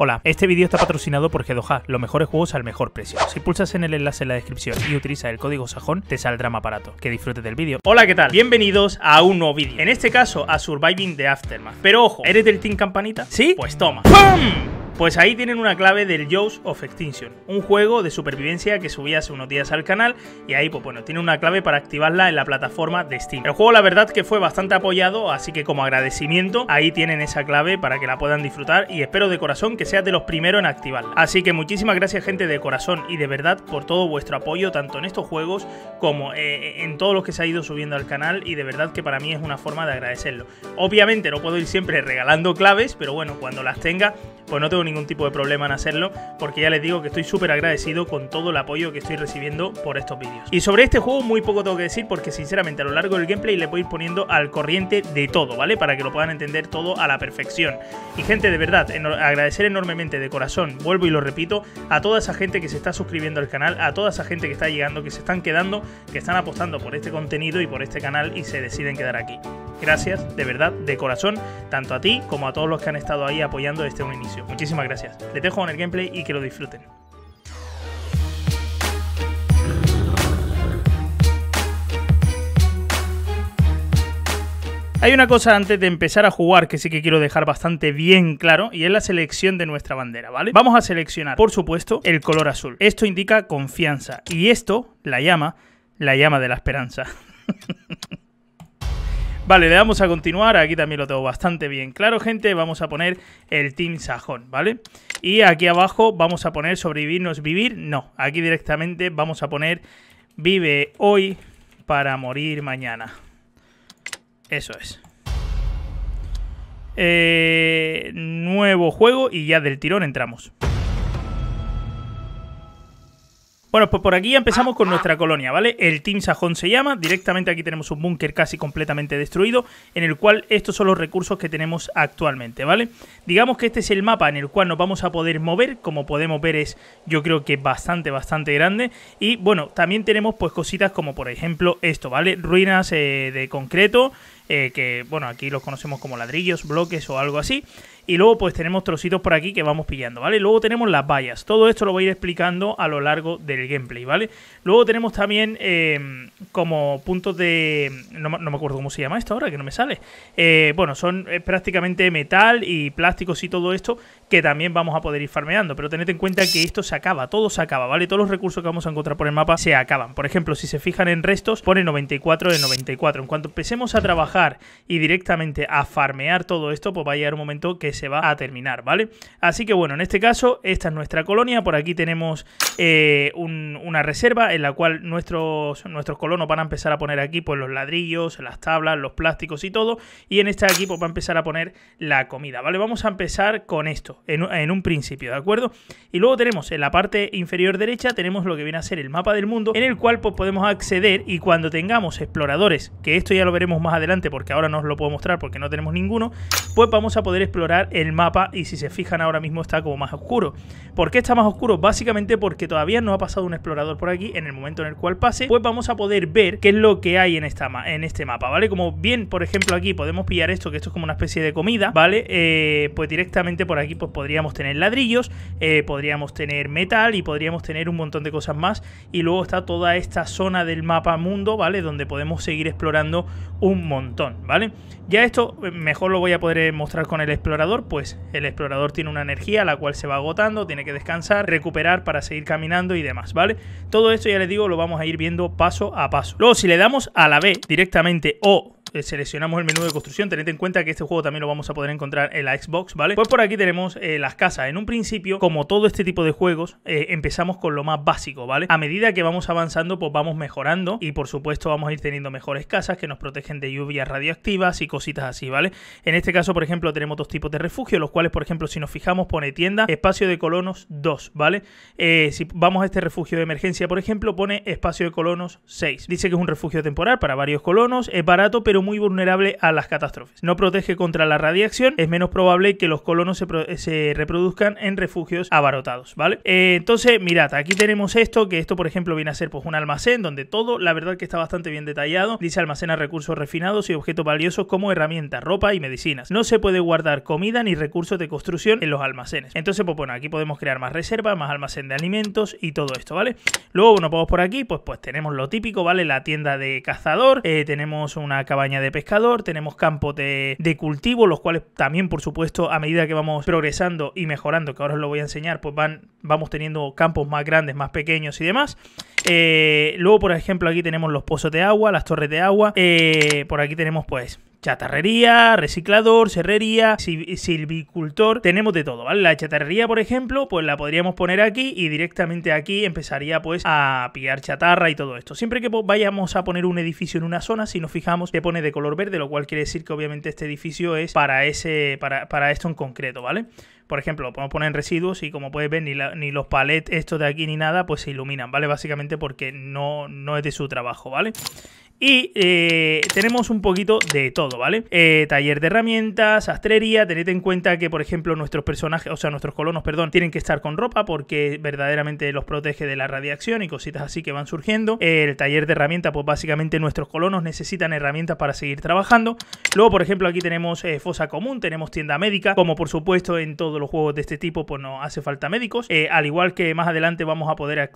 Hola, este vídeo está patrocinado por g los mejores juegos al mejor precio. Si pulsas en el enlace en la descripción y utilizas el código sajón, te saldrá más barato. Que disfrutes del vídeo. Hola, ¿qué tal? Bienvenidos a un nuevo vídeo. En este caso, a Surviving the Aftermath. Pero ojo, ¿eres del Team Campanita? ¿Sí? Pues toma. ¡Pum! Pues ahí tienen una clave del Joe's of Extinction, un juego de supervivencia que subí hace unos días al canal y ahí pues bueno, tiene una clave para activarla en la plataforma de Steam. El juego la verdad que fue bastante apoyado, así que como agradecimiento ahí tienen esa clave para que la puedan disfrutar y espero de corazón que seas de los primeros en activarla. Así que muchísimas gracias gente de corazón y de verdad por todo vuestro apoyo tanto en estos juegos como eh, eh, en todos los que se ha ido subiendo al canal y de verdad que para mí es una forma de agradecerlo. Obviamente no puedo ir siempre regalando claves, pero bueno, cuando las tenga pues no tengo ningún tipo de problema en hacerlo, porque ya les digo que estoy súper agradecido con todo el apoyo que estoy recibiendo por estos vídeos. Y sobre este juego muy poco tengo que decir, porque sinceramente a lo largo del gameplay le voy ir poniendo al corriente de todo, ¿vale? Para que lo puedan entender todo a la perfección. Y gente, de verdad, agradecer enormemente de corazón, vuelvo y lo repito, a toda esa gente que se está suscribiendo al canal, a toda esa gente que está llegando, que se están quedando, que están apostando por este contenido y por este canal y se deciden quedar aquí. Gracias, de verdad, de corazón, tanto a ti como a todos los que han estado ahí apoyando desde un inicio. Muchísimas gracias. Les dejo con el gameplay y que lo disfruten. Hay una cosa antes de empezar a jugar que sí que quiero dejar bastante bien claro y es la selección de nuestra bandera, ¿vale? Vamos a seleccionar, por supuesto, el color azul. Esto indica confianza y esto la llama la llama de la esperanza. Vale, le damos a continuar. Aquí también lo tengo bastante bien claro, gente. Vamos a poner el Team Sajón, ¿vale? Y aquí abajo vamos a poner sobrevivirnos vivir. No, aquí directamente vamos a poner vive hoy para morir mañana. Eso es. Eh, nuevo juego y ya del tirón entramos. Bueno, pues por aquí empezamos ah, con ah. nuestra colonia, ¿vale? El Team Sajón se llama. Directamente aquí tenemos un búnker casi completamente destruido, en el cual estos son los recursos que tenemos actualmente, ¿vale? Digamos que este es el mapa en el cual nos vamos a poder mover. Como podemos ver es, yo creo que bastante, bastante grande. Y bueno, también tenemos pues cositas como por ejemplo esto, ¿vale? Ruinas eh, de concreto. Eh, que bueno, aquí los conocemos como ladrillos, bloques o algo así. Y luego pues tenemos trocitos por aquí que vamos pillando, ¿vale? Luego tenemos las vallas. Todo esto lo voy a ir explicando a lo largo del gameplay, ¿vale? Luego tenemos también eh, como puntos de... No, me acuerdo cómo se llama esto ahora, que no me sale. Eh, bueno, son prácticamente metal y plásticos y todo esto que también vamos a poder ir farmeando. Pero tened en cuenta que esto se acaba, todo se acaba, ¿vale? Todos los recursos que vamos a encontrar por el mapa se acaban. Por ejemplo, si se fijan en restos, pone 94 de 94. En cuanto empecemos a trabajar y directamente a farmear todo esto, pues va a llegar un momento que se va a terminar, ¿vale? Así que bueno, en este caso, esta es nuestra colonia, por aquí tenemos eh, una reserva en la cual nuestros, nuestros colonos van a empezar a poner aquí pues los ladrillos, las tablas, los plásticos y todo, y en esta aquí pues va a empezar a poner la comida, ¿vale? Vamos a empezar con esto, en, en un principio, ¿de acuerdo? Y luego tenemos en la parte inferior derecha, tenemos lo que viene a ser el mapa del mundo, en el cual pues podemos acceder y cuando tengamos exploradores, que esto ya lo veremos más adelante, porque ahora no os lo puedo mostrar porque no tenemos ninguno, pues vamos a poder explorar el mapa y si se fijan ahora mismo está como más oscuro. ¿Por qué está más oscuro? Básicamente porque todavía no ha pasado un explorador por aquí en el momento en el cual pase, pues vamos a poder ver qué es lo que hay en, esta en este mapa, ¿vale? Como bien, por ejemplo, aquí podemos pillar esto, que esto es como una especie de comida, ¿vale? Eh, pues directamente por aquí pues podríamos tener ladrillos, eh, podríamos tener metal y podríamos tener un montón de cosas más y luego está toda esta zona del mapa mundo, ¿vale? Donde podemos seguir explorando un montón ¿vale? Ya esto eh, mejor lo voy a poder eh, mostrar con el explorador, pues el explorador tiene una energía la cual se va agotando, tiene que descansar, recuperar para seguir caminando y demás, ¿vale? Todo esto ya les digo lo vamos a ir viendo paso a paso. Luego si le damos a la B directamente o eh, seleccionamos el menú de construcción, tened en cuenta que este juego también lo vamos a poder encontrar en la Xbox, ¿vale? Pues por aquí tenemos eh, las casas. En un principio, como todo este tipo de juegos, eh, empezamos con lo más básico, ¿vale? A medida que vamos avanzando, pues vamos mejorando y por supuesto vamos a ir teniendo mejores casas que nos protegen de lluvias radioactivas y cositas así, ¿vale? En este caso, por ejemplo, tenemos dos tipos de refugios, los cuales, por ejemplo, si nos fijamos, pone tienda, espacio de colonos 2, ¿vale? si vamos a este refugio de emergencia, por ejemplo, pone espacio de colonos 6. Dice que es un refugio temporal para varios colonos, es barato, pero muy vulnerable a las catástrofes. No protege contra la radiación, es menos probable que los colonos se, reproduzcan en refugios abarotados, ¿vale? Eh, entonces, mirad, aquí tenemos esto, que esto por ejemplo viene a ser pues un almacén donde todo, la verdad que está bastante bien detallado, dice almacena recursos refinados y objetos valiosos como herramientas, ropa y medicinas. No se puede guardar comida ni recursos de construcción en los almacenes. Entonces, pues bueno, aquí podemos crear más reservas, más almacén de alimentos y todo esto, ¿vale? Luego, bueno, vamos por aquí, pues, pues tenemos lo típico, ¿vale? La tienda de cazador, eh, tenemos una cabaña de pescador, tenemos campos de, cultivo, los cuales también, por supuesto, a medida que vamos progresando y mejorando, que ahora os lo voy a enseñar, pues van, vamos teniendo campos más grandes, más pequeños y demás. Eh, luego, por ejemplo, aquí tenemos los pozos de agua, las torres de agua. Eh, por aquí tenemos, pues, chatarrería, reciclador, serrería, silvicultor, tenemos de todo, ¿vale? La chatarrería, por ejemplo, pues la podríamos poner aquí y directamente aquí empezaría pues a pillar chatarra y todo esto. Siempre que vayamos a poner un edificio en una zona, si nos fijamos, te pone de color verde, lo cual quiere decir que obviamente este edificio es para ese para, esto en concreto, ¿vale? Por ejemplo, podemos poner en residuos y como puedes ver, ni, los palets estos de aquí ni nada, pues se iluminan, ¿vale? Básicamente porque no, no es de su trabajo, ¿vale? Y eh, tenemos un poquito de todo, ¿vale? Eh, taller de herramientas, Astrería, tened en cuenta que, por ejemplo, nuestros personajes, o sea, nuestros colonos, perdón, tienen que estar con ropa porque verdaderamente los protege de la radiación y cositas así que van surgiendo. el taller de herramientas, pues básicamente nuestros colonos necesitan herramientas para seguir trabajando. Luego, por ejemplo, aquí tenemos eh, fosa común, tenemos tienda médica, como por supuesto en todos los juegos de este tipo, pues no hace falta médicos. al igual que más adelante vamos a poder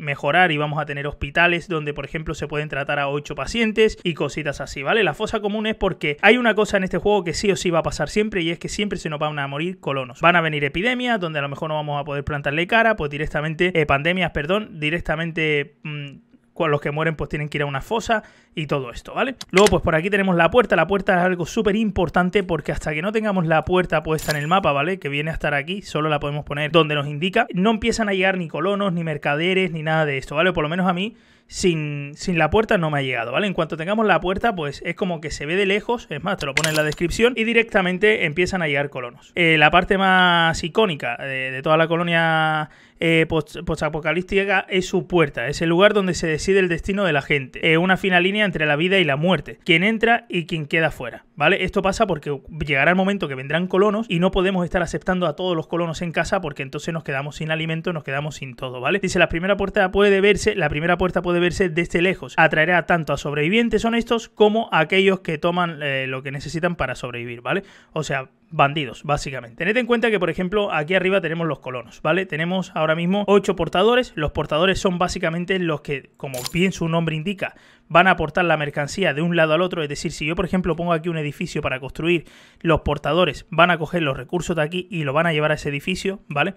mejorar y vamos a tener hospitales donde, por ejemplo, se pueden tratar a 8 8 pacientes y cositas así, ¿vale? La fosa común es porque hay una cosa en este juego que sí o sí va a pasar siempre y es que siempre se nos van a morir colonos. Van a venir epidemias donde a lo mejor no vamos a poder plantarle cara, pues directamente, eh, pandemias, perdón, directamente... Mm, con los que mueren pues tienen que ir a una fosa y todo esto, ¿vale? Luego pues por aquí tenemos la puerta, la puerta es algo súper importante porque hasta que no tengamos la puerta puesta en el mapa, ¿vale? Que viene a estar aquí, solo la podemos poner donde nos indica, no empiezan a llegar ni colonos, ni mercaderes, ni nada de esto, ¿vale? Por lo menos a mí sin, sin la puerta no me ha llegado, ¿vale? En cuanto tengamos la puerta, pues es como que se ve de lejos, es más, te lo pone en la descripción, y directamente empiezan a llegar colonos. Eh, la parte más icónica eh, de, toda la colonia eh, postapocalíptica es su puerta, es el lugar donde se decide el destino de la gente, es eh, una fina línea entre la vida y la muerte, quien entra y quien queda fuera, ¿vale? Esto pasa porque llegará el momento que vendrán colonos y no podemos estar aceptando a todos los colonos en casa porque entonces nos quedamos sin alimento, nos quedamos sin todo, ¿vale? Dice, la primera puerta puede verse, la primera puerta puede de verse desde lejos. Atraerá tanto a sobrevivientes honestos como a aquellos que toman eh, lo que necesitan para sobrevivir, ¿vale? O sea, bandidos, básicamente. Tened en cuenta que, por ejemplo, aquí arriba tenemos los colonos, ¿vale? Tenemos ahora mismo ocho portadores. Los portadores son básicamente los que, como bien su nombre indica, van a aportar la mercancía de un lado al otro. Es decir, si yo, por ejemplo, pongo aquí un edificio para construir, los portadores van a coger los recursos de aquí y lo van a llevar a ese edificio, ¿vale?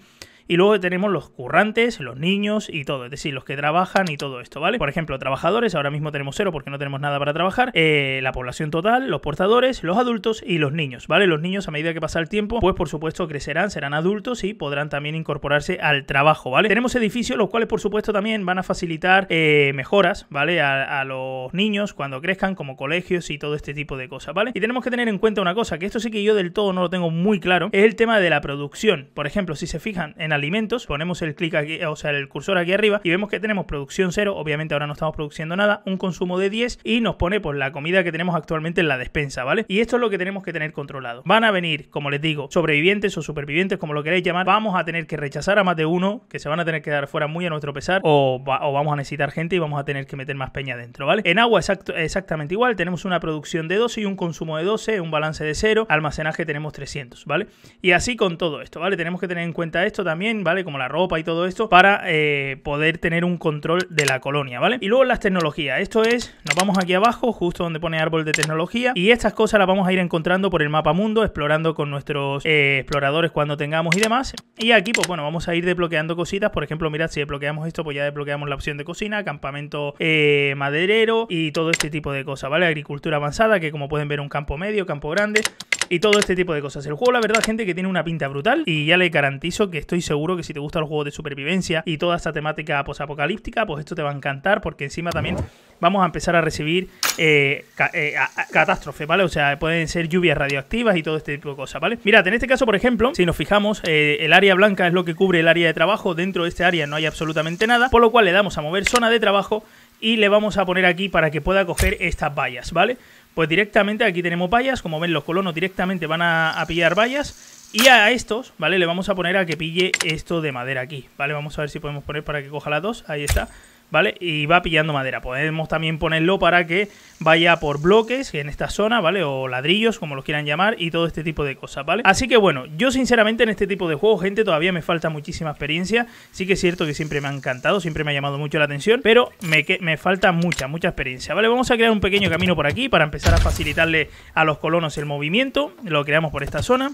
Y luego tenemos los currantes, los niños y todo, es decir, los que trabajan y todo esto, ¿vale? Por ejemplo, trabajadores, ahora mismo tenemos cero porque no tenemos nada para trabajar, eh, la población total, los portadores, los adultos y los niños, ¿vale? Los niños a medida que pasa el tiempo, pues por supuesto crecerán, serán adultos y podrán también incorporarse al trabajo, ¿vale? Tenemos edificios, los cuales por supuesto también van a facilitar eh, mejoras, ¿vale? A, los niños cuando crezcan como colegios y todo este tipo de cosas, ¿vale? Y tenemos que tener en cuenta una cosa, que esto sí que yo del todo no lo tengo muy claro, es el tema de la producción. Por ejemplo, si se fijan en alimentos, ponemos el clic aquí, o sea, el cursor aquí arriba y vemos que tenemos producción cero, obviamente ahora no estamos produciendo nada, un consumo de 10 y nos pone pues la comida que tenemos actualmente en la despensa, ¿vale? Y esto es lo que tenemos que tener controlado. Van a venir, como les digo, sobrevivientes o supervivientes, como lo queréis llamar, vamos a tener que rechazar a más de uno, que se van a tener que dar fuera muy a nuestro pesar o, vamos a necesitar gente y vamos a tener que meter más peña dentro, ¿vale? En agua exacto, exactamente igual, tenemos una producción de 12 y un consumo de 12, un balance de cero almacenaje tenemos 300, ¿vale? Y así con todo esto, ¿vale? Tenemos que tener en cuenta esto también ¿vale? Como la ropa y todo esto, para eh, poder tener un control de la colonia, ¿vale? Y luego las tecnologías. Esto es, nos vamos aquí abajo, justo donde pone árbol de tecnología, y estas cosas las vamos a ir encontrando por el mapa mundo, explorando con nuestros eh, exploradores cuando tengamos y demás. Y aquí, pues bueno, vamos a ir desbloqueando cositas. Por ejemplo, mirad, si desbloqueamos esto, pues ya desbloqueamos la opción de cocina, campamento eh, maderero y todo este tipo de cosas, ¿vale? Agricultura avanzada, que como pueden ver, un campo medio, campo grande y todo este tipo de cosas. El juego, la verdad, gente, que tiene una pinta brutal y ya le garantizo que estoy seguro que si te gusta el juego de supervivencia y toda esta temática posapocalíptica, pues esto te va a encantar porque encima también vamos a empezar a recibir eh, catástrofe eh, catástrofes, ¿vale? O sea, pueden ser lluvias radioactivas y todo este tipo de cosas, ¿vale? Mirad, en este caso, por ejemplo, si nos fijamos, eh, el área blanca es lo que cubre el área de trabajo, dentro de este área no hay absolutamente nada, por lo cual le damos a mover zona de trabajo y le vamos a poner aquí para que pueda coger estas vallas, ¿vale? Pues directamente aquí tenemos vallas, como ven los colonos directamente van a, pillar vallas y a estos, ¿vale? Le vamos a poner a que pille esto de madera aquí, ¿vale? Vamos a ver si podemos poner para que coja las dos, ahí está. ¿vale? Y va pillando madera. Podemos también ponerlo para que vaya por bloques en esta zona, ¿vale? O ladrillos, como los quieran llamar, y todo este tipo de cosas, ¿vale? Así que bueno, yo sinceramente en este tipo de juegos, gente, todavía me falta muchísima experiencia. Sí que es cierto que siempre me ha encantado, siempre me ha llamado mucho la atención, pero me, me falta mucha, mucha experiencia, ¿vale? Vamos a crear un pequeño camino por aquí para empezar a facilitarle a los colonos el movimiento. Lo creamos por esta zona.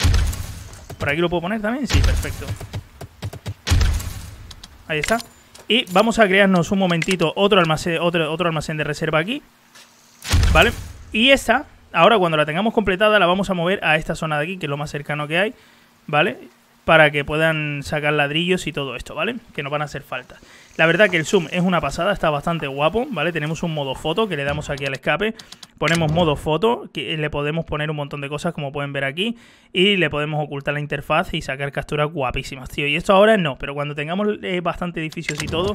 ¿Por aquí lo puedo poner también? Sí, perfecto. Ahí está. Y vamos a crearnos un momentito otro almacén, otro, otro almacén de reserva aquí. ¿Vale? Y esta, ahora cuando la tengamos completada, la vamos a mover a esta zona de aquí, que es lo más cercano que hay. ¿Vale? Para que puedan sacar ladrillos y todo esto, ¿vale? Que nos van a hacer falta. La verdad que el zoom es una pasada, está bastante guapo, ¿vale? Tenemos un modo foto que le damos aquí al escape, ponemos modo foto, que le podemos poner un montón de cosas como pueden ver aquí y le podemos ocultar la interfaz y sacar capturas guapísimas, tío. Y esto ahora no, pero cuando tengamos eh, bastante edificios y todo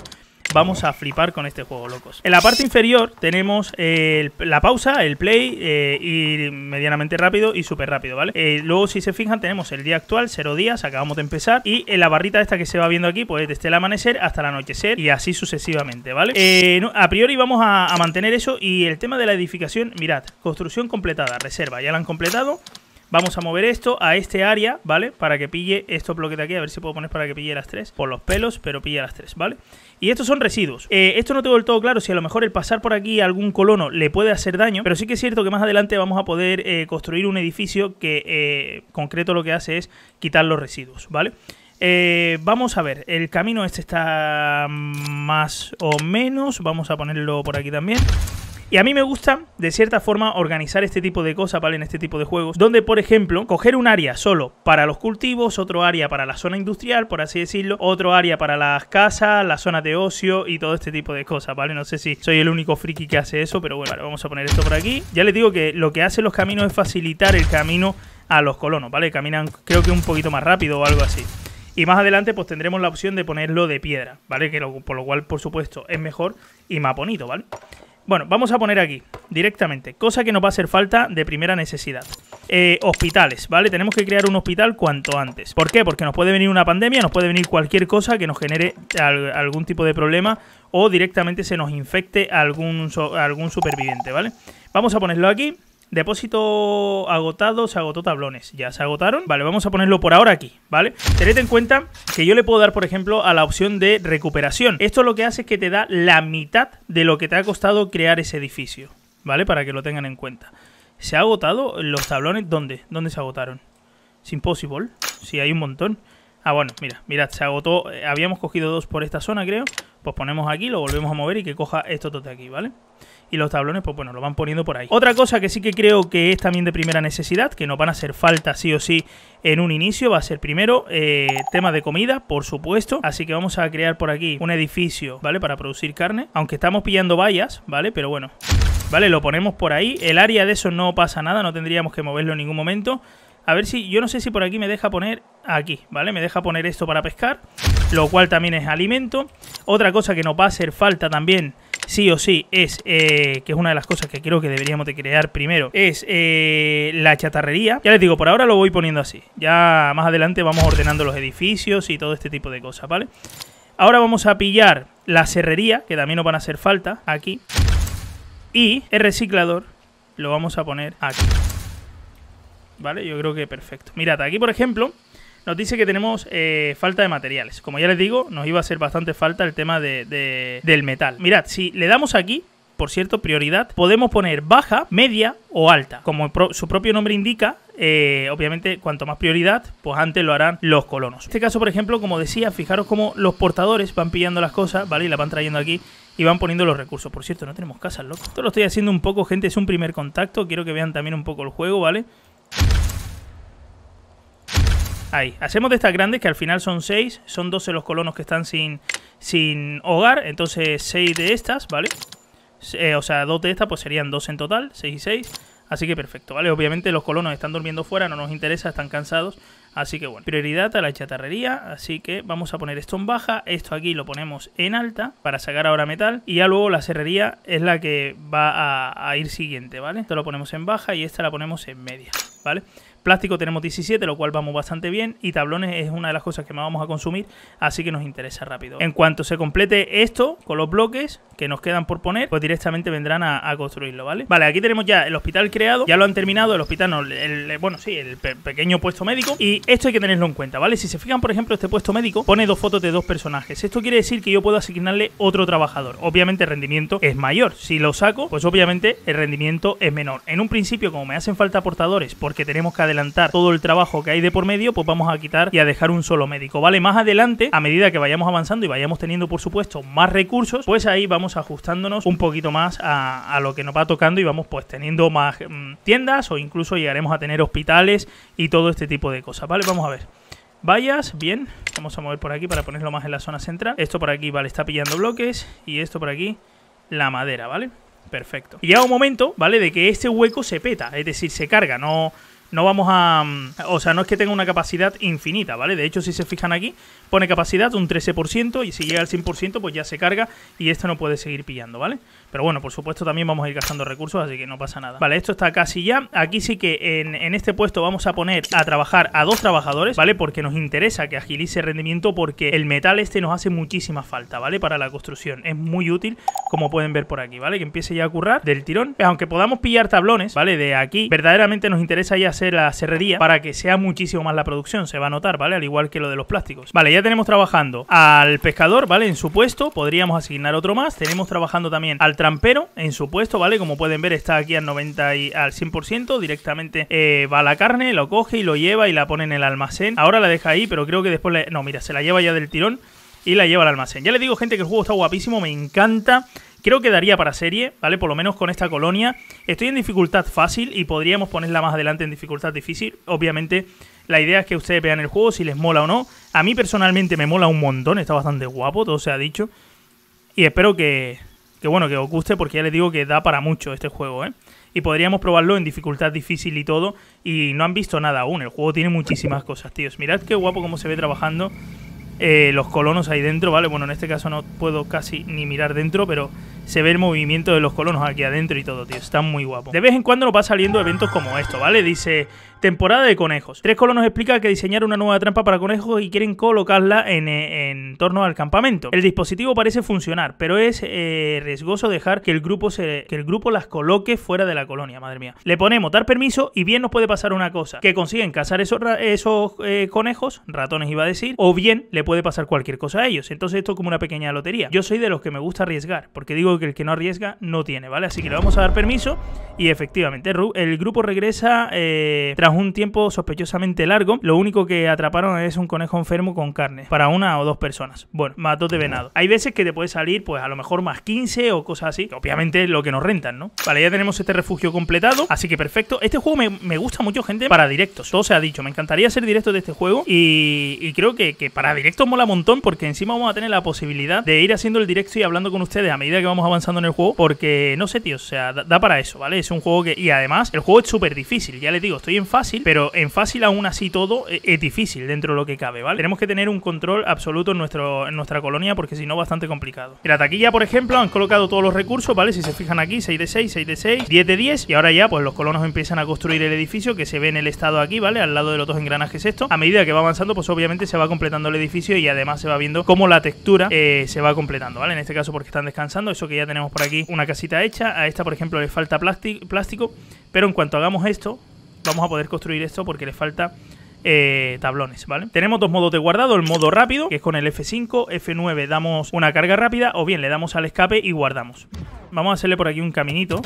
vamos a flipar con este juego, locos. En la parte inferior tenemos la pausa, el play, y eh, medianamente rápido y súper rápido, ¿vale? Eh, luego, si se fijan, tenemos el día actual, cero días, acabamos de empezar, y en la barrita esta que se va viendo aquí, pues desde el amanecer hasta el anochecer, y así sucesivamente, ¿vale? Eh, a priori vamos a, a mantener eso, y el tema de la edificación, mirad, construcción completada, reserva, ya la han completado, Vamos a mover esto a este área, ¿vale? Para que pille estos bloques de aquí. A ver si puedo poner para que pille las tres. Por los pelos, pero pille las tres, ¿vale? Y estos son residuos. Eh, esto no tengo del todo claro si a lo mejor el pasar por aquí a algún colono le puede hacer daño, pero sí que es cierto que más adelante vamos a poder eh, construir un edificio que eh, concreto lo que hace es quitar los residuos, ¿vale? vamos a ver, el camino este está más o menos. Vamos a ponerlo por aquí también. Y a mí me gusta, de cierta forma, organizar este tipo de cosas, ¿vale? En este tipo de juegos, donde, por ejemplo, coger un área solo para los cultivos, otro área para la zona industrial, por así decirlo, otro área para las casas, las zonas de ocio y todo este tipo de cosas, ¿vale? No sé si soy el único friki que hace eso, pero bueno, vamos a poner esto por aquí. Ya les digo que lo que hacen los caminos es facilitar el camino a los colonos, ¿vale? Caminan creo que un poquito más rápido o algo así. Y más adelante pues tendremos la opción de ponerlo de piedra, ¿vale? Que por lo cual, por supuesto, es mejor y más bonito, ¿vale? Bueno, vamos a poner aquí directamente, cosa que nos va a hacer falta de primera necesidad. Eh, hospitales, ¿vale? Tenemos que crear un hospital cuanto antes. ¿Por qué? Porque nos puede venir una pandemia, nos puede venir cualquier cosa que nos genere algún tipo de problema o directamente se nos infecte algún, algún superviviente, ¿vale? Vamos a ponerlo aquí. Depósito agotado, se agotó tablones. Ya se agotaron. Vale, vamos a ponerlo por ahora aquí, ¿vale? Tened en cuenta que yo le puedo dar, por ejemplo, a la opción de recuperación. Esto lo que hace es que te da la mitad de lo que te ha costado crear ese edificio, ¿vale? Para que lo tengan en cuenta. ¿Se ha agotado los tablones? ¿Dónde? ¿Dónde se agotaron? Es imposible. si hay un montón. Ah, bueno, mira, mira, se agotó. Eh, habíamos cogido dos por esta zona, creo. Pues ponemos aquí, lo volvemos a mover y que coja estos dos de aquí, ¿vale? Y los tablones, pues bueno, lo van poniendo por ahí. Otra cosa que sí que creo que es también de primera necesidad, que nos van a hacer falta sí o sí en un inicio, va a ser primero eh, tema de comida, por supuesto. Así que vamos a crear por aquí un edificio, ¿vale? Para producir carne. Aunque estamos pillando vallas, ¿vale? Pero bueno, ¿vale? Lo ponemos por ahí. El área de eso no pasa nada, no tendríamos que moverlo en ningún momento. A ver si, yo no sé si por aquí me deja poner, aquí, ¿vale? Me deja poner esto para pescar, lo cual también es alimento. Otra cosa que nos va a hacer falta también, sí o sí, es, eh, que es una de las cosas que creo que deberíamos de crear primero, es eh, la chatarrería. Ya les digo, por ahora lo voy poniendo así. Ya más adelante vamos ordenando los edificios y todo este tipo de cosas, ¿vale? Ahora vamos a pillar la serrería, que también nos van a hacer falta, aquí. Y el reciclador lo vamos a poner aquí. ¿vale? Yo creo que perfecto. Mirad, aquí por ejemplo nos dice que tenemos eh, falta de materiales. Como ya les digo, nos iba a hacer bastante falta el tema de, del metal. Mirad, si le damos aquí, por cierto, prioridad, podemos poner baja, media o alta. Como su propio nombre indica, eh, obviamente cuanto más prioridad, pues antes lo harán los colonos. En este caso, por ejemplo, como decía, fijaros cómo los portadores van pillando las cosas, ¿vale? Y las van trayendo aquí y van poniendo los recursos. Por cierto, no tenemos casas, loco. Esto lo estoy haciendo un poco, gente, es un primer contacto. Quiero que vean también un poco el juego, ¿vale? vale Ahí, hacemos de estas grandes que al final son 6, son 12 los colonos que están sin, sin hogar, entonces 6 de estas, ¿vale? Eh, o sea, 2 de estas pues serían 2 en total, 6 y 6, así que perfecto, ¿vale? Obviamente los colonos están durmiendo fuera, no nos interesa, están cansados, así que bueno, prioridad a la chatarrería, así que vamos a poner esto en baja, esto aquí lo ponemos en alta para sacar ahora metal y ya luego la serrería es la que va a, a ir siguiente, ¿vale? Esto lo ponemos en baja y esta la ponemos en media. ¿vale? Plástico tenemos 17, lo cual vamos bastante bien. Y tablones es una de las cosas que más vamos a consumir, así que nos interesa rápido. En cuanto se complete esto con los bloques que nos quedan por poner, pues directamente vendrán a, construirlo, ¿vale? Vale, aquí tenemos ya el hospital creado, ya lo han terminado, el hospital, no, bueno, sí, el pequeño puesto médico. Y esto hay que tenerlo en cuenta, ¿vale? Si se fijan, por ejemplo, este puesto médico pone dos fotos de dos personajes. Esto quiere decir que yo puedo asignarle otro trabajador. Obviamente el rendimiento es mayor. Si lo saco, pues obviamente el rendimiento es menor. En un principio, como me hacen falta portadores, porque tenemos que adelantar todo el trabajo que hay de por medio, pues vamos a quitar y a dejar un solo médico, ¿vale? Más adelante, a medida que vayamos avanzando y vayamos teniendo, por supuesto, más recursos, pues ahí vamos ajustándonos un poquito más a, lo que nos va tocando y vamos pues teniendo más mm, tiendas o incluso llegaremos a tener hospitales y todo este tipo de cosas, ¿vale? Vamos a ver. Vallas, bien, vamos a mover por aquí para ponerlo más en la zona central. Esto por aquí, vale, está pillando bloques y esto por aquí, la madera, ¿vale? Perfecto. Y llega un momento, ¿vale? De que este hueco se peta, es decir, se carga, no, no vamos a... Mm, o sea, no es que tenga una capacidad infinita, ¿vale? De hecho, si se fijan aquí, pone capacidad un 13% y si llega al 100%, pues ya se carga y esto no puede seguir pillando, ¿vale? Pero bueno, por supuesto también vamos a ir gastando recursos, así que no pasa nada. Vale, esto está casi ya. Aquí sí que en, este puesto vamos a poner a trabajar a dos trabajadores, ¿vale? Porque nos interesa que agilice el rendimiento porque el metal este nos hace muchísima falta, ¿vale? Para la construcción. Es muy útil, como pueden ver por aquí, ¿vale? Que empiece ya a currar del tirón. Aunque podamos pillar tablones, ¿vale? De aquí, verdaderamente nos interesa ya hacer la serrería para que sea muchísimo más la producción, se va a notar, ¿vale? Al igual que lo de los plásticos. Vale, ya tenemos trabajando al pescador, ¿vale? En su puesto, podríamos asignar otro más. Tenemos trabajando también al trampero en su puesto, ¿vale? Como pueden ver está aquí al 90 y al 100%, directamente eh, va la carne, lo coge y lo lleva y la pone en el almacén. Ahora la deja ahí, pero creo que después... Le... No, mira, se la lleva ya del tirón y la lleva al almacén. Ya le digo, gente, que el juego está guapísimo, me encanta. Creo que daría para serie, ¿vale? Por lo menos con esta colonia. Estoy en dificultad fácil y podríamos ponerla más adelante en dificultad difícil. Obviamente, la idea es que ustedes vean el juego, si les mola o no. A mí personalmente me mola un montón, está bastante guapo, todo se ha dicho. Y espero que, que bueno, que os guste porque ya les digo que da para mucho este juego, ¿eh? Y podríamos probarlo en dificultad difícil y todo, y no han visto nada aún, el juego tiene muchísimas cosas, tíos. Mirad qué guapo cómo se ve trabajando eh, los colonos ahí dentro, ¿vale? Bueno, en este caso no puedo casi ni mirar dentro, pero se ve el movimiento de los colonos aquí adentro y todo, tío. Está muy guapo. De vez en cuando nos va saliendo eventos como esto, ¿vale? Dice, temporada de conejos. Tres colonos explica que diseñaron una nueva trampa para conejos y quieren colocarla eh, en, torno al campamento. El dispositivo parece funcionar, pero es eh, riesgoso dejar que el, grupo las coloque fuera de la colonia, madre mía. Le ponemos dar permiso y bien nos puede pasar una cosa, que consiguen cazar esos, eh, conejos, ratones iba a decir, o bien le puede pasar cualquier cosa a ellos. Entonces esto es como una pequeña lotería. Yo soy de los que me gusta arriesgar, porque digo que el que no arriesga no tiene, ¿vale? Así que le vamos a dar permiso y efectivamente el grupo regresa un tiempo sospechosamente largo, lo único que atraparon es un conejo enfermo con carne, para una o dos personas. Bueno, mató de venado. Hay veces que te puede salir, pues a lo mejor más 15 o cosas así, obviamente lo que nos rentan, ¿no? Vale, ya tenemos este refugio completado, así que perfecto. Este juego me, gusta mucho, gente, para directos. Todo se ha dicho, me encantaría ser directo de este juego y, creo que, para directos mola un montón porque encima vamos a tener la posibilidad de ir haciendo el directo y hablando con ustedes a medida que vamos avanzando en el juego, porque no sé, tío, o sea, da, para eso, ¿vale? Es un juego que, y además, el juego es súper difícil, ya les digo, estoy en pero en fácil aún así todo eh, es difícil dentro de lo que cabe, ¿vale? Tenemos que tener un control absoluto en, nuestra colonia porque si no bastante complicado. Mira la taquilla, por ejemplo, han colocado todos los recursos, ¿vale? Si se fijan aquí, 6 de 6, 6 de 6, 10 de 10 y ahora ya pues los colonos empiezan a construir el edificio que se ve en el estado aquí, ¿vale? Al lado de los dos engranajes esto. A medida que va avanzando pues obviamente se va completando el edificio y además se va viendo cómo la textura eh, se va completando, ¿vale? En este caso porque están descansando, eso que ya tenemos por aquí una casita hecha, a esta por ejemplo le falta plástico, pero en cuanto hagamos esto, vamos a poder construir esto porque le falta eh, tablones, ¿vale? Tenemos dos modos de guardado, el modo rápido, que es con el F5, F9 damos una carga rápida o bien le damos al escape y guardamos. Vamos a hacerle por aquí un caminito.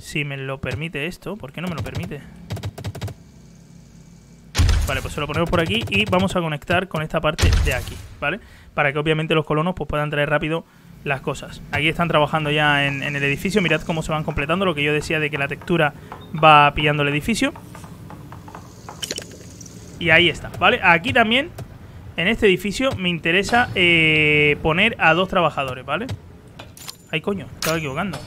Si me lo permite esto, ¿por qué no me lo permite? Vale, pues se lo ponemos por aquí y vamos a conectar con esta parte de aquí, ¿vale? Para que obviamente los colonos pues, puedan traer rápido las cosas. Aquí están trabajando ya en, el edificio, mirad cómo se van completando, lo que yo decía de que la textura va pillando el edificio. Y ahí está, ¿vale? Aquí también, en este edificio, me interesa eh, poner a dos trabajadores, ¿vale? Ay, coño, estaba equivocando.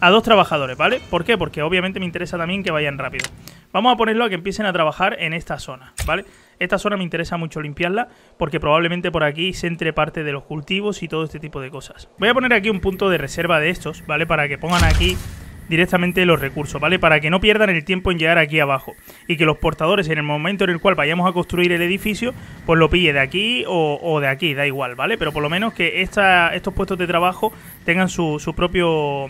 A dos trabajadores, ¿vale? ¿Por qué? Porque obviamente me interesa también que vayan rápido. Vamos a ponerlo a que empiecen a trabajar en esta zona, ¿vale? Esta zona me interesa mucho limpiarla porque probablemente por aquí se entre parte de los cultivos y todo este tipo de cosas. Voy a poner aquí un punto de reserva de estos, ¿vale? Para que pongan aquí directamente los recursos, ¿vale? Para que no pierdan el tiempo en llegar aquí abajo y que los portadores en el momento en el cual vayamos a construir el edificio, pues lo pille de aquí o, de aquí, da igual, ¿vale? Pero por lo menos que estos puestos de trabajo tengan su propio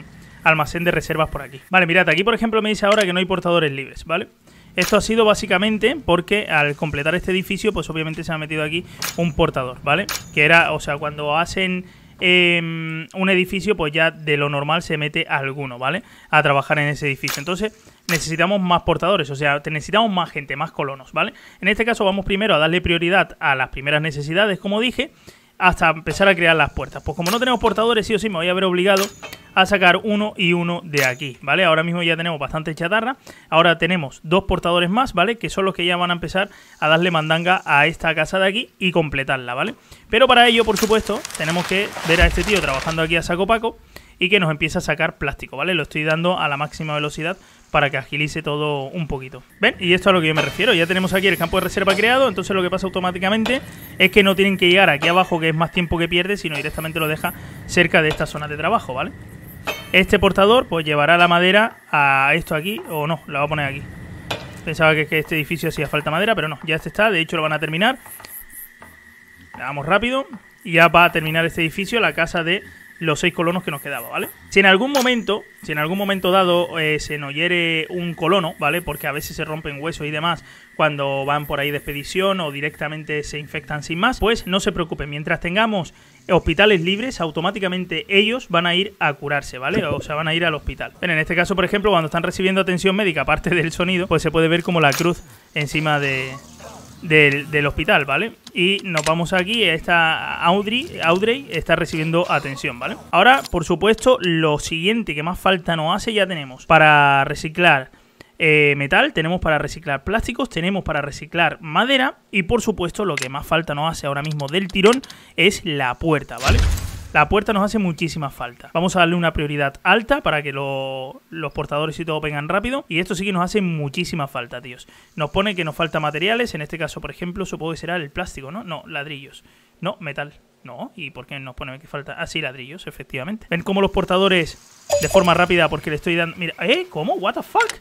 almacén de reservas por aquí. Vale, mirad, aquí por ejemplo me dice ahora que no hay portadores libres, ¿vale? Esto ha sido básicamente porque al completar este edificio, pues obviamente se ha metido aquí un portador, ¿vale? Que era, o sea, cuando hacen em, un edificio, pues ya de lo normal se mete alguno, ¿vale? A trabajar en ese edificio. Entonces necesitamos más portadores, o sea, necesitamos más gente, más colonos, ¿vale? En este caso vamos primero a darle prioridad a las primeras necesidades, como dije, hasta empezar a crear las puertas. Pues como no tenemos portadores, sí o sí me voy a ver obligado a sacar uno y uno de aquí, ¿vale? Ahora mismo ya tenemos bastante chatarra. Ahora tenemos dos portadores más, ¿vale? Que son los que ya van a empezar a darle mandanga a esta casa de aquí y completarla, ¿vale? Pero para ello, por supuesto, tenemos que ver a este tío trabajando aquí a saco paco y que nos empiece a sacar plástico, ¿vale? Lo estoy dando a la máxima velocidad para que agilice todo un poquito. ¿Ven? Y esto a lo que yo me refiero. Ya tenemos aquí el campo de reserva creado, entonces lo que pasa automáticamente es que no tienen que llegar aquí abajo, que es más tiempo que pierde, sino directamente lo deja cerca de esta zona de trabajo, ¿vale? Este portador pues llevará la madera a esto aquí, o no, la va a poner aquí. Pensaba que, que este edificio hacía falta madera, pero no, ya este está, de hecho lo van a terminar. Le damos rápido y ya va a terminar este edificio, la casa de los seis colonos que nos quedaba, ¿vale? Si en algún momento, si en algún momento dado eh, se nos hiere un colono, ¿vale? Porque a veces se rompen huesos y demás cuando van por ahí de expedición o directamente se infectan sin más, pues no se preocupen, mientras tengamos hospitales libres, automáticamente ellos van a ir a curarse, ¿vale? O sea, van a ir al hospital. en este caso, por ejemplo, cuando están recibiendo atención médica, aparte del sonido, pues se puede ver como la cruz encima de, del, hospital, ¿vale? Y nos vamos aquí, esta Audrey, Audrey está recibiendo atención, ¿vale? Ahora, por supuesto, lo siguiente que más falta nos hace ya tenemos para reciclar eh, metal, tenemos para reciclar plásticos, tenemos para reciclar madera y por supuesto lo que más falta nos hace ahora mismo del tirón es la puerta, ¿vale? La puerta nos hace muchísima falta. Vamos a darle una prioridad alta para que los portadores y todo vengan rápido. Y esto sí que nos hace muchísima falta, tíos. Nos pone que nos falta materiales. En este caso, por ejemplo, supongo que será el plástico, ¿no? No, ladrillos. No, metal. No, ¿y por qué nos pone que falta? Ah, sí, ladrillos, efectivamente. Ven cómo los portadores, de forma rápida, porque le estoy dando... Mira, ¿eh? ¿Cómo? ¿What the fuck?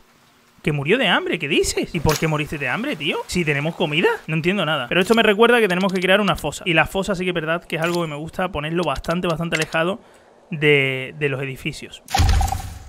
que murió de hambre, ¿qué dices? ¿Y por qué moriste de hambre, tío? Si tenemos comida, no entiendo nada. Pero esto me recuerda que tenemos que crear una fosa. Y la fosa sí que es verdad que es algo que me gusta ponerlo bastante, bastante alejado de, de los edificios.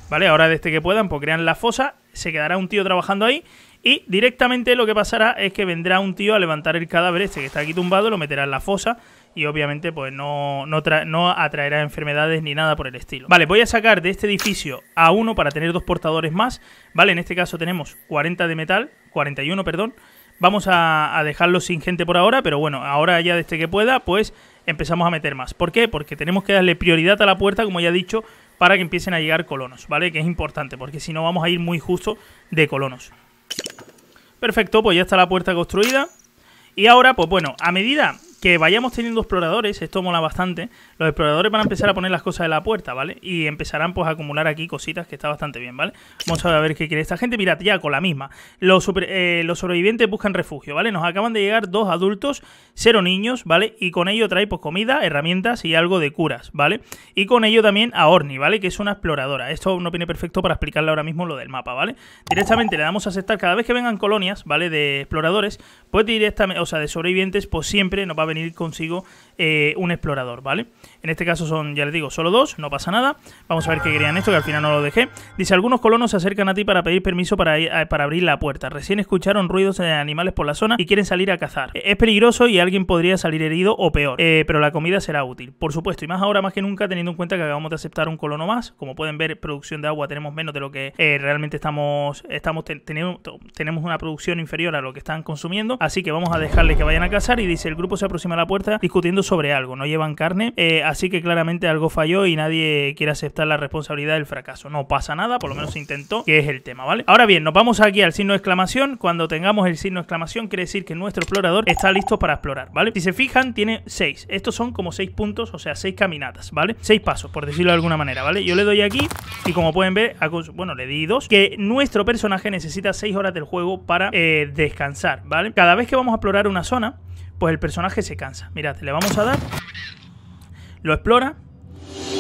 Vale, ahora desde este que puedan, pues crean la fosa, se quedará un tío trabajando ahí y directamente lo que pasará es que vendrá un tío a levantar el cadáver este que está aquí tumbado, lo meterá en la fosa y obviamente pues no, no, atraerá enfermedades ni nada por el estilo. Vale, voy a sacar de este edificio a uno para tener dos portadores más. Vale, en este caso tenemos 40 de metal, 41, perdón. Vamos a, a dejarlo sin gente por ahora, pero bueno, ahora ya desde este que pueda, pues empezamos a meter más. ¿Por qué? Porque tenemos que darle prioridad a la puerta, como ya he dicho, para que empiecen a llegar colonos, ¿vale? Que es importante, porque si no vamos a ir muy justo de colonos. Perfecto, pues ya está la puerta construida. Y ahora, pues bueno, a medida que vayamos teniendo exploradores, esto mola bastante, los exploradores van a empezar a poner las cosas de la puerta, ¿vale? Y empezarán pues a acumular aquí cositas que está bastante bien, ¿vale? Vamos a ver qué quiere esta gente. Mirad, ya con la misma. Los, eh, los sobrevivientes buscan refugio, ¿vale? Nos acaban de llegar dos adultos, cero niños, ¿vale? Y con ello trae pues comida, herramientas y algo de curas, ¿vale? Y con ello también a Orni, ¿vale? Que es una exploradora. Esto no viene perfecto para explicarle ahora mismo lo del mapa, ¿vale? Directamente le damos a aceptar cada vez que vengan colonias, ¿vale? De exploradores, pues directamente, o sea, de sobrevivientes, pues siempre nos va a venir consigo eh, un explorador, ¿vale? En este caso son, ya les digo, solo dos, no pasa nada. Vamos a ver qué querían esto, que al final no lo dejé. Dice, algunos colonos se acercan a ti para pedir permiso para, para abrir la puerta. Recién escucharon ruidos de animales por la zona y quieren salir a cazar. E, es peligroso y alguien podría salir herido o peor, eh, pero la comida será útil. Por supuesto, y más ahora más que nunca, teniendo en cuenta que acabamos de aceptar un colono más. Como pueden ver, producción de agua tenemos menos de lo que eh, realmente estamos, estamos tenemos, tenemos una producción inferior a lo que están consumiendo. Así que vamos a dejarles que vayan a cazar y dice, el grupo se aproxima a la puerta discutiendo sobre algo, no llevan carne, eh, así que claramente algo falló y nadie quiere aceptar la responsabilidad del fracaso. No pasa nada, por lo menos intentó, que es el tema, ¿vale? Ahora bien, nos vamos aquí al signo de exclamación. Cuando tengamos el signo de exclamación, quiere decir que nuestro explorador está listo para explorar, ¿vale? Si se fijan, tiene seis Estos son como seis puntos, o sea, seis caminatas, ¿vale? seis pasos, por decirlo de alguna manera, ¿vale? Yo le doy aquí y como pueden ver, bueno, le di 2, que nuestro personaje necesita 6 horas del juego para eh, descansar, ¿vale? Cada vez que vamos a explorar una zona, pues el personaje se cansa. Mirad, le vamos a dar, lo explora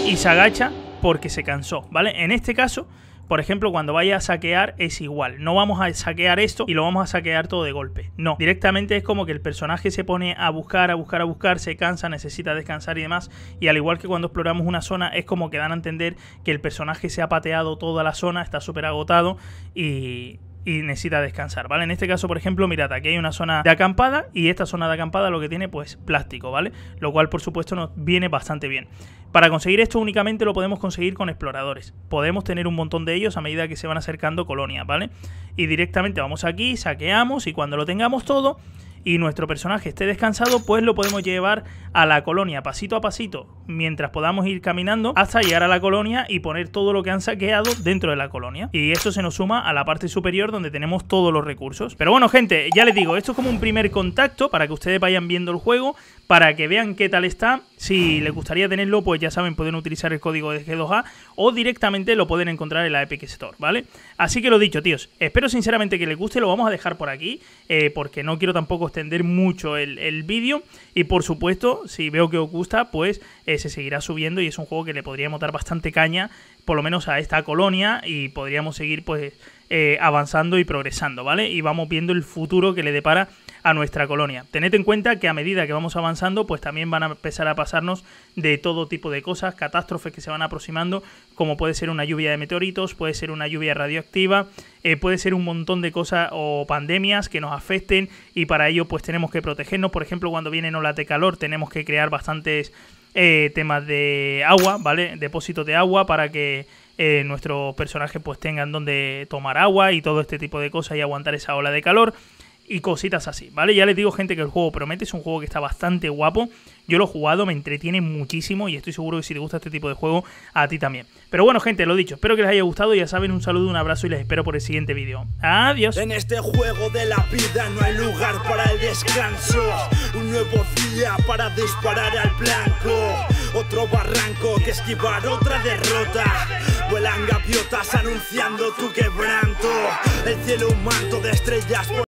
y se agacha porque se cansó, ¿vale? En este caso, por ejemplo, cuando vaya a saquear es igual. No vamos a saquear esto y lo vamos a saquear todo de golpe. No, directamente es como que el personaje se pone a buscar, a buscar, a buscar, se cansa, necesita descansar y demás. Y al igual que cuando exploramos una zona, es como que dan a entender que el personaje se ha pateado toda la zona, está súper agotado y, y necesita descansar, ¿vale? En este caso, por ejemplo, mirad, aquí hay una zona de acampada y esta zona de acampada lo que tiene, pues, plástico, ¿vale? Lo cual, por supuesto, nos viene bastante bien. Para conseguir esto únicamente lo podemos conseguir con exploradores. Podemos tener un montón de ellos a medida que se van acercando colonias, ¿vale? Y directamente vamos aquí, saqueamos y cuando lo tengamos todo y nuestro personaje esté descansado, pues lo podemos llevar a la colonia pasito a pasito, mientras podamos ir caminando hasta llegar a la colonia y poner todo lo que han saqueado dentro de la colonia. Y esto se nos suma a la parte superior donde tenemos todos los recursos. Pero bueno, gente, ya les digo, esto es como un primer contacto para que ustedes vayan viendo el juego, para que vean qué tal está. Si les gustaría tenerlo, pues ya saben, pueden utilizar el código de G2A o directamente lo pueden encontrar en la Epic Store, ¿vale? Así que lo dicho, tíos, espero sinceramente que les guste, lo vamos a dejar por aquí, eh, porque no quiero tampoco extender mucho el, vídeo. Y por supuesto, si veo que os gusta, pues eh, se seguirá subiendo y es un juego que le podríamos dar bastante caña, por lo menos a esta colonia, y podríamos seguir pues eh, avanzando y progresando, ¿vale? Y vamos viendo el futuro que le depara a nuestra colonia. Tened en cuenta que a medida que vamos avanzando, pues también van a empezar a pasarnos de todo tipo de cosas, catástrofes que se van aproximando, como puede ser una lluvia de meteoritos, puede ser una lluvia radioactiva, eh, puede ser un montón de cosas o pandemias que nos afecten y para ello pues tenemos que protegernos. Por ejemplo, cuando vienen olas de calor tenemos que crear bastantes eh, temas de agua, ¿vale? Depósitos de agua para que eh, nuestros personajes pues tengan donde tomar agua y todo este tipo de cosas y aguantar esa ola de calor y cositas así, ¿vale? Ya les digo, gente, que el juego promete, es un juego que está bastante guapo. Yo lo he jugado, me entretiene muchísimo y estoy seguro que si te gusta este tipo de juego, a ti también. Pero bueno, gente, lo dicho, espero que les haya gustado. Ya saben, un saludo, un abrazo y les espero por el siguiente vídeo. Adiós. En este juego de la vida no hay lugar para el descanso. Un nuevo día para disparar al blanco. Otro barranco que esquivar otra derrota. Vuelan gaviotas anunciando tu quebranto. El cielo un manto de estrellas. Por